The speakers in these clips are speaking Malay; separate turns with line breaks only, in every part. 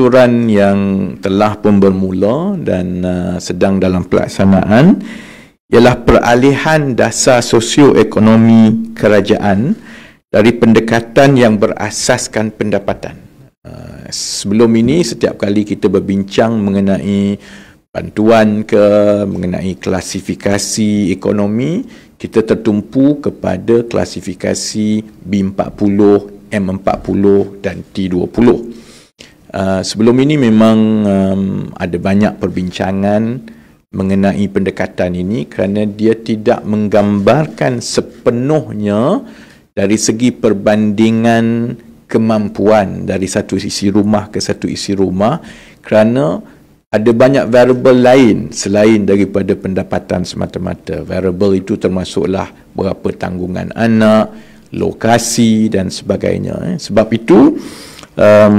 peraturan yang telah pun bermula dan uh, sedang dalam pelaksanaan ialah peralihan dasar sosioekonomi kerajaan dari pendekatan yang berasaskan pendapatan. Uh, sebelum ini setiap kali kita berbincang mengenai bantuan ke mengenai klasifikasi ekonomi kita tertumpu kepada klasifikasi B40, M40 dan T20. Uh, sebelum ini memang um, ada banyak perbincangan mengenai pendekatan ini kerana dia tidak menggambarkan sepenuhnya dari segi perbandingan kemampuan dari satu isi rumah ke satu isi rumah kerana ada banyak variable lain selain daripada pendapatan semata-mata. Variable itu termasuklah berapa tanggungan anak, lokasi dan sebagainya. Eh. Sebab itu um,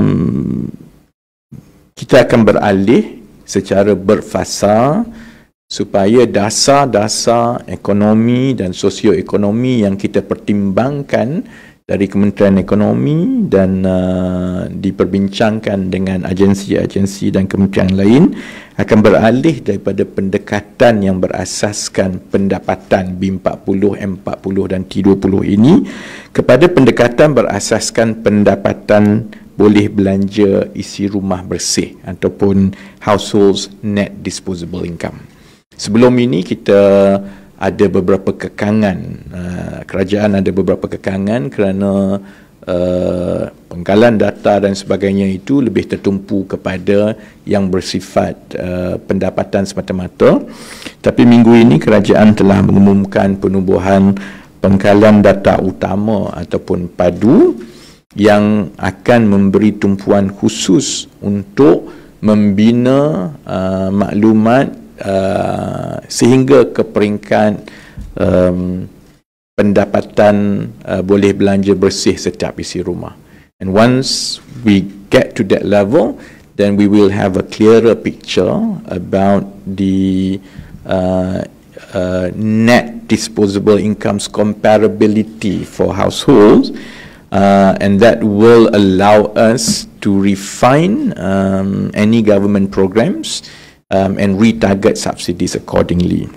kita akan beralih secara berfasa supaya dasar-dasar ekonomi dan sosioekonomi yang kita pertimbangkan dari Kementerian Ekonomi dan uh, diperbincangkan dengan agensi-agensi dan kementerian lain akan beralih daripada pendekatan yang berasaskan pendapatan B40, M40 dan T20 ini kepada pendekatan berasaskan pendapatan boleh belanja isi rumah bersih ataupun household net disposable income. Sebelum ini kita ada beberapa kekangan, uh, kerajaan ada beberapa kekangan kerana uh, penggalan data dan sebagainya itu lebih tertumpu kepada yang bersifat uh, pendapatan semata-mata. Tapi minggu ini kerajaan telah mengumumkan penubuhan pengkalan data utama ataupun padu yang akan memberi tumpuan khusus untuk membina uh, maklumat uh, sehingga ke peringkat um, pendapatan uh, boleh belanja bersih setiap isi rumah. And once we get to that level, then we will have a clearer picture about the uh, uh, net disposable incomes comparability for households. uh, and that will allow us to refine um, any government programs um, and retarget subsidies accordingly.